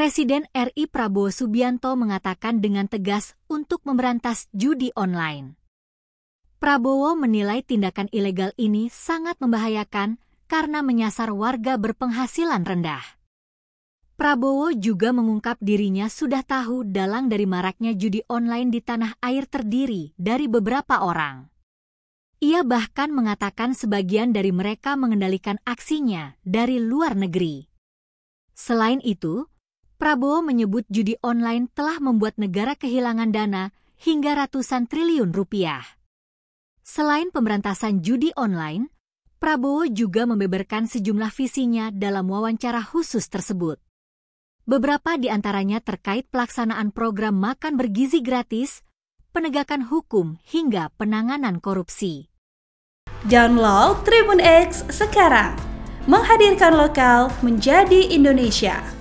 Presiden RI Prabowo Subianto mengatakan dengan tegas untuk memberantas judi online. Prabowo menilai tindakan ilegal ini sangat membahayakan karena menyasar warga berpenghasilan rendah. Prabowo juga mengungkap dirinya sudah tahu dalang dari maraknya judi online di tanah air terdiri dari beberapa orang. Ia bahkan mengatakan sebagian dari mereka mengendalikan aksinya dari luar negeri. Selain itu, Prabowo menyebut judi online telah membuat negara kehilangan dana hingga ratusan triliun rupiah. Selain pemberantasan judi online, Prabowo juga membeberkan sejumlah visinya dalam wawancara khusus tersebut. Beberapa di antaranya terkait pelaksanaan program makan bergizi gratis, penegakan hukum, hingga penanganan korupsi. Download Tribun X sekarang, menghadirkan lokal menjadi Indonesia.